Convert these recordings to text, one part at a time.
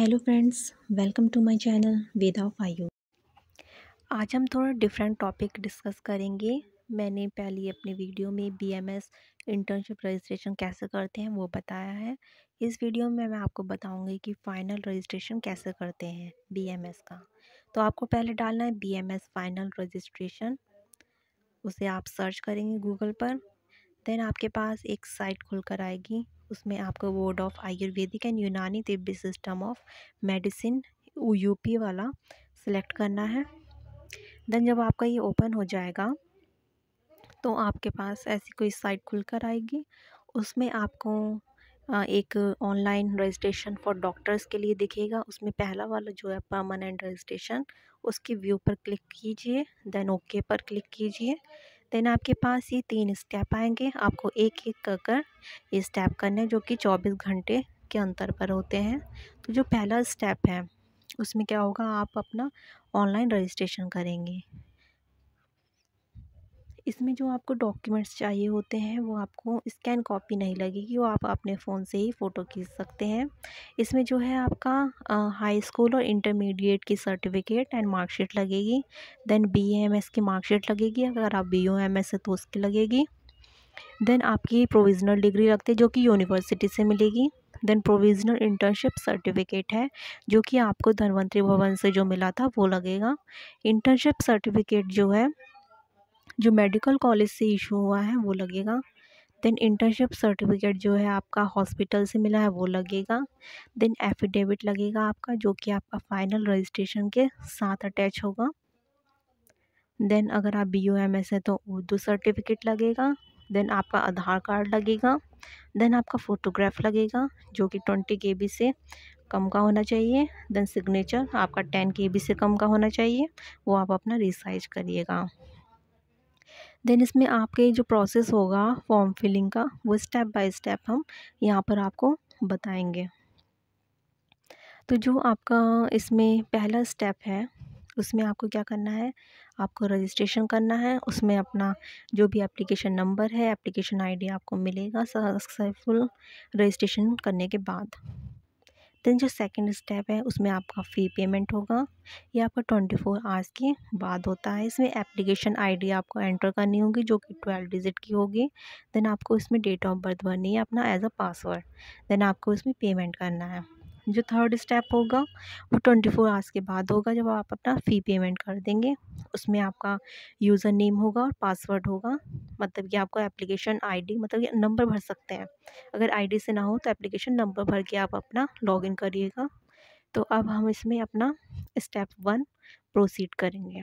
Hello friends welcome to my channel Veda Ayu आज हम थोड़ा डिफरेंट टॉपिक डिस्कस करेंगे मैंने पहले अपने वीडियो में बीएमएस इंटर्नशिप रजिस्ट्रेशन कैसे करते हैं वो बताया है इस वीडियो में मैं आपको बताऊंगी कि फ़ाइनल रजिस्ट्रेशन कैसे करते हैं बीएमएस का तो आपको पहले डालना है बी फ़ाइनल रजिस्ट्रेशन उसे आप सर्च करेंगे गूगल पर देन आपके पास एक साइट खुलकर आएगी उसमें आपको board of ayurvedic and Unani Tibbi system of medicine UP वाला सिलेक्ट करना है देन जब आपका ये ओपन हो जाएगा तो आपके पास ऐसी कोई साइट खुल कर आएगी उसमें आपको एक ऑनलाइन रजिस्ट्रेशन फॉर डॉक्टर्स के लिए दिखेगा उसमें पहला वाला जो है परमानेंट रजिस्ट्रेशन उसके व्यू पर क्लिक कीजिए देन ओके पर क्लिक कीजिए देन आपके पास ये तीन स्टेप आएंगे आपको एक एक कर कर ये स्टेप करने जो कि चौबीस घंटे के अंतर पर होते हैं तो जो पहला स्टेप है उसमें क्या होगा आप अपना ऑनलाइन रजिस्ट्रेशन करेंगे इसमें जो आपको डॉक्यूमेंट्स चाहिए होते हैं वो आपको स्कैन कॉपी नहीं लगेगी वो आप अपने फ़ोन से ही फ़ोटो खींच सकते हैं इसमें जो है आपका हाई स्कूल और इंटरमीडिएट की सर्टिफिकेट एंड मार्कशीट लगेगी देन बी एम एस की मार्कशीट लगेगी अगर आप बी ओ एम एस है तो उसकी लगेगी देन आपकी प्रोविज़नल डिग्री रखते जो कि यूनिवर्सिटी से मिलेगी देन प्रोविज़नल इंटर्नशिप सर्टिफिकेट है जो कि आपको धनवंतरी भवन से जो मिला था वो लगेगा इंटर्नशिप सर्टिफिकेट जो है जो मेडिकल कॉलेज से इशू हुआ है वो लगेगा देन इंटर्नशिप सर्टिफिकेट जो है आपका हॉस्पिटल से मिला है वो लगेगा देन एफिडेविट लगेगा आपका जो कि आपका फ़ाइनल रजिस्ट्रेशन के साथ अटैच होगा देन अगर आप बी है तो उर्दू सर्टिफिकेट लगेगा देन आपका आधार कार्ड लगेगा देन आपका फ़ोटोग्राफ लगेगा जो कि ट्वेंटी के से कम का होना चाहिए देन सिग्नेचर आपका टेन के से कम का होना चाहिए वो आप अपना रिसाइज करिएगा देन इसमें आपके जो प्रोसेस होगा फॉर्म फिलिंग का वो स्टेप बाय स्टेप हम यहाँ पर आपको बताएंगे तो जो आपका इसमें पहला स्टेप है उसमें आपको क्या करना है आपको रजिस्ट्रेशन करना है उसमें अपना जो भी एप्लीकेशन नंबर है एप्लीकेशन आईडी आपको मिलेगा सक्सेसफुल रजिस्ट्रेशन करने के बाद देन जो सेकंड स्टेप है उसमें आपका फ़ी पेमेंट होगा ये आपका ट्वेंटी फोर आवर्स के बाद होता है इसमें एप्लीकेशन आईडी आपको एंटर करनी होगी जो कि ट्वेल्व डिजिट की होगी देन आपको इसमें डेट ऑफ बर्थ भरनी है अपना एज अ पासवर्ड देन आपको इसमें पेमेंट करना है जो थर्ड स्टेप होगा वो ट्वेंटी फोर आवर्स के बाद होगा जब आप अपना फ़ी पेमेंट कर देंगे उसमें आपका यूज़र नेम होगा और पासवर्ड होगा मतलब कि आपको एप्लीकेशन आईडी मतलब कि नंबर भर सकते हैं अगर आईडी से ना हो तो एप्लीकेशन नंबर भर के आप अपना लॉगिन करिएगा तो अब हम इसमें अपना स्टेप वन प्रोसीड करेंगे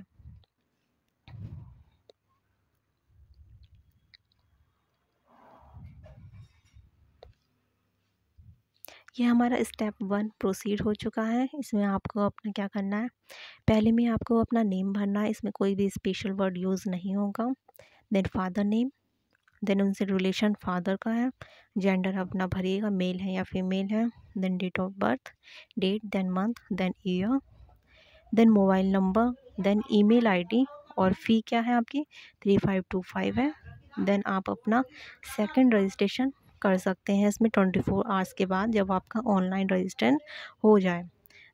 ये हमारा स्टेप वन प्रोसीड हो चुका है इसमें आपको अपना क्या करना है पहले में आपको अपना नेम भरना है इसमें कोई भी स्पेशल वर्ड यूज़ नहीं होगा देन फादर नेम देन उनसे रिलेशन फादर का है जेंडर अपना भरिएगा मेल है या फीमेल है then date of birth date then month then year then mobile number then email ID और फ़ी क्या है आपकी थ्री फाइव टू फाइव है देन आप अपना सेकंड रजिस्ट्रेशन कर सकते हैं इसमें ट्वेंटी फोर आवर्स के बाद जब आपका ऑनलाइन रजिस्ट्रेशन हो जाए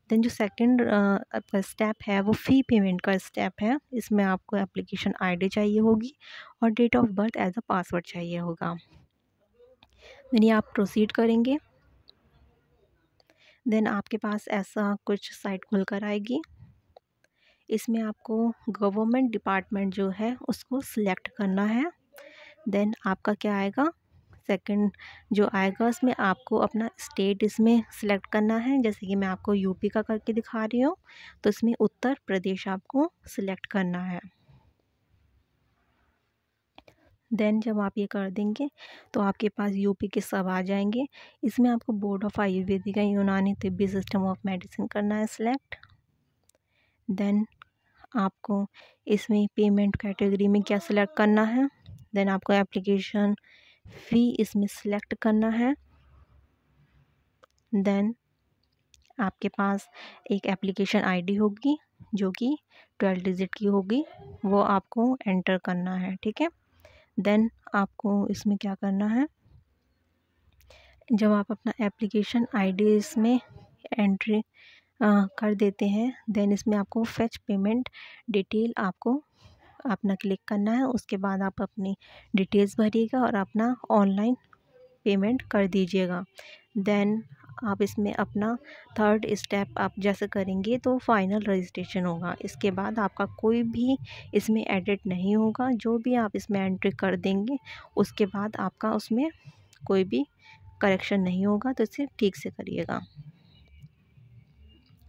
देन जो सेकंड आपका स्टेप है वो फ़ी पेमेंट का स्टेप है इसमें आपको एप्लीकेशन आईडी चाहिए होगी और date of birth as a password चाहिए होगा यानी आप प्रोसीड करेंगे देन आपके पास ऐसा कुछ साइट खुल कर आएगी इसमें आपको गवर्नमेंट डिपार्टमेंट जो है उसको सिलेक्ट करना है देन आपका क्या आएगा सेकंड जो आएगा उसमें आपको अपना स्टेट इसमें सेलेक्ट करना है जैसे कि मैं आपको यूपी का करके दिखा रही हूँ तो इसमें उत्तर प्रदेश आपको सिलेक्ट करना है देन जब आप ये कर देंगे तो आपके पास यूपी के सब आ जाएंगे इसमें आपको बोर्ड ऑफ आयुर्वेदिक या यूनानी तिब्बी सिस्टम ऑफ मेडिसिन करना है सिलेक्ट देन आपको इसमें पेमेंट कैटेगरी में क्या सिलेक्ट करना है देन आपको एप्लीकेशन फ़ी इसमें सेलेक्ट करना है देन आपके पास एक एप्लीकेशन आईडी होगी जो कि ट्वेल्व डिजिट की होगी वो आपको एंटर करना है ठीक है देन आपको इसमें क्या करना है जब आप अपना एप्लीकेशन आईडी इसमें एंट्री आ, कर देते हैं देन इसमें आपको फेच पेमेंट डिटेल आपको अपना क्लिक करना है उसके बाद आप अपनी डिटेल्स भरिएगा और अपना ऑनलाइन पेमेंट कर दीजिएगा देन आप इसमें अपना थर्ड स्टेप आप जैसे करेंगे तो फाइनल रजिस्ट्रेशन होगा इसके बाद आपका कोई भी इसमें एडिट नहीं होगा जो भी आप इसमें एंट्री कर देंगे उसके बाद आपका उसमें कोई भी करेक्शन नहीं होगा तो इसे ठीक से करिएगा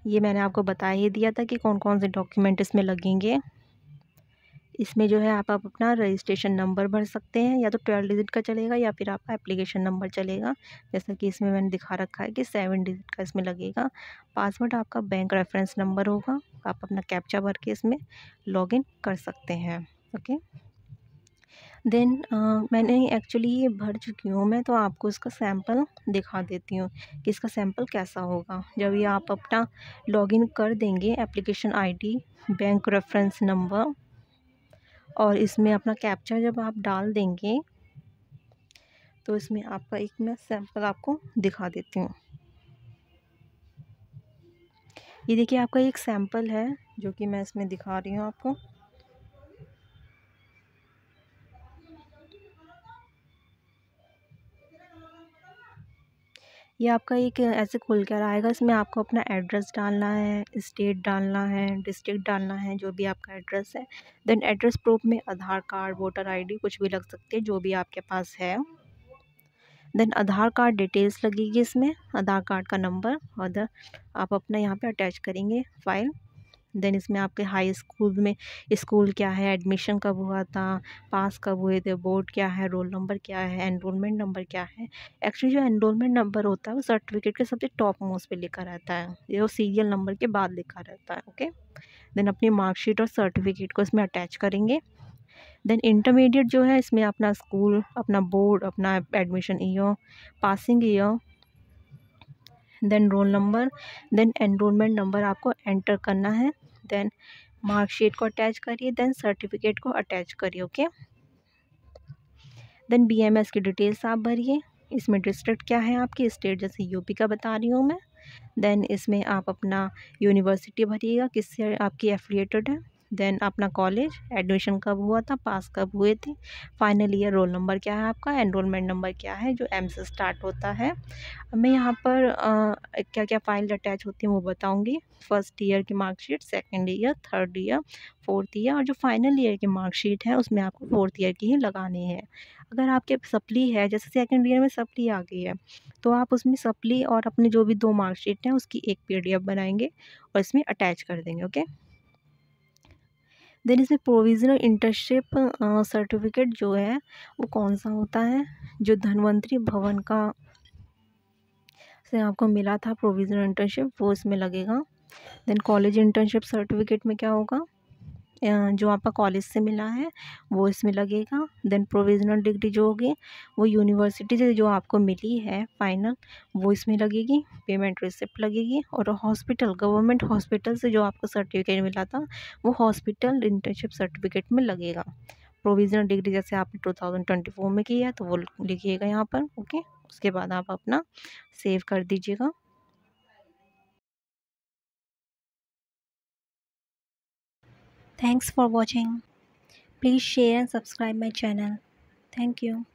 ये मैंने आपको बता ही दिया था कि कौन कौन से डॉक्यूमेंट इसमें लगेंगे इसमें जो है आप आप अपना रजिस्ट्रेशन नंबर भर सकते हैं या तो ट्वेल्व डिजिट का चलेगा या फिर आपका एप्लीकेशन नंबर चलेगा जैसा कि इसमें मैंने दिखा रखा है कि सेवन डिजिट का इसमें लगेगा पासवर्ड आपका बैंक रेफरेंस नंबर होगा आप अपना कैप्चा भर के इसमें लॉगिन कर सकते हैं ओके देन uh, मैंने एक्चुअली ये भर चुकी हूँ मैं तो आपको इसका सैम्पल दिखा देती हूँ कि इसका सैम्पल कैसा होगा जब ये आप अपना लॉगिन कर देंगे application ID bank reference number और इसमें अपना कैप्चर जब आप डाल देंगे तो इसमें आपका एक मैं सैंपल आपको दिखा देती हूँ ये देखिए आपका एक सैंपल है जो कि मैं इसमें दिखा रही हूँ आपको ये आपका एक ऐसे खुल कर आएगा इसमें आपको अपना एड्रेस डालना है स्टेट डालना है डिस्ट्रिक्ट डालना है जो भी आपका एड्रेस है देन एड्रेस प्रूफ में आधार कार्ड वोटर आईडी कुछ भी लग सकती है जो भी आपके पास है देन आधार कार्ड डिटेल्स लगेगी इसमें आधार कार्ड का नंबर और आप अपना यहाँ पे अटैच करेंगे फाइल देन इसमें आपके हाई स्कूल में स्कूल क्या है एडमिशन कब हुआ था पास कब हुए थे बोर्ड क्या है रोल नंबर क्या है एनरोलमेंट नंबर क्या है एक्चुअली जो एनरोलमेंट नंबर होता है वो सर्टिफिकेट के सबसे टॉप मोस्ट पे लिखा रहता है ये वो सीरियल नंबर के बाद लिखा रहता है ओके देन अपनी मार्कशीट और सर्टिफिकेट को इसमें अटैच करेंगे देन इंटरमीडिएट जो है इसमें अपना स्कूल अपना बोर्ड अपना admission year passing year then roll number then enrolment number आपको एंटर करना है देन मार्कशीट को अटैच करिए देन सर्टिफिकेट को अटैच करिए ओके देन बीएमएस की डिटेल्स आप भरिए इसमें डिस्ट्रिक्ट क्या है आपकी स्टेट जैसे यूपी का बता रही हूँ मैं देन इसमें आप अपना यूनिवर्सिटी भरिएगा किससे आपकी एफिलिएटेड है देन अपना कॉलेज एडमिशन कब हुआ था पास कब हुए थे फाइनल ईयर रोल नंबर क्या है आपका एनरोलमेंट नंबर क्या है जो एम से स्टार्ट होता है मैं यहाँ पर आ, क्या क्या फाइल अटैच होती है वो बताऊँगी फर्स्ट ईयर की marksheet second year third year fourth year और जो फाइनल ईयर की मार्कशीट है उसमें आपको फोर्थ ईयर की ही लगानी है अगर आपके सप्ली है जैसे सेकेंड ईयर में सप्ली आ गई है तो आप उसमें सप्ली और अपने जो भी दो मार्कशीट हैं उसकी एक पी बनाएंगे और इसमें अटैच कर देंगे ओके देन इसमें प्रोविजनल इंटर्नशिप सर्टिफिकेट जो है वो कौन सा होता है जो धनवंतरी भवन का से आपको मिला था प्रोविजनल इंटर्नशिप वो इसमें लगेगा देन कॉलेज इंटर्नशिप सर्टिफिकेट में क्या होगा जो आपका कॉलेज से मिला है वो इसमें लगेगा देन प्रोविजनल डिग्री जो होगी वो यूनिवर्सिटी से जो आपको मिली है फाइनल वो इसमें लगेगी पेमेंट रिसिप्ट लगेगी और हॉस्पिटल गवर्नमेंट हॉस्पिटल से जो आपको सर्टिफिकेट मिला था वो हॉस्पिटल इंटर्नशिप सर्टिफिकेट में लगेगा प्रोविजनल डिग्री जैसे आपने टू थाउजेंड ट्वेंटी फोर में किया है तो वो लिखिएगा यहाँ पर ओके उसके बाद आप अपना सेव कर दीजिएगा Thanks for watching. Please share and subscribe my channel. Thank you.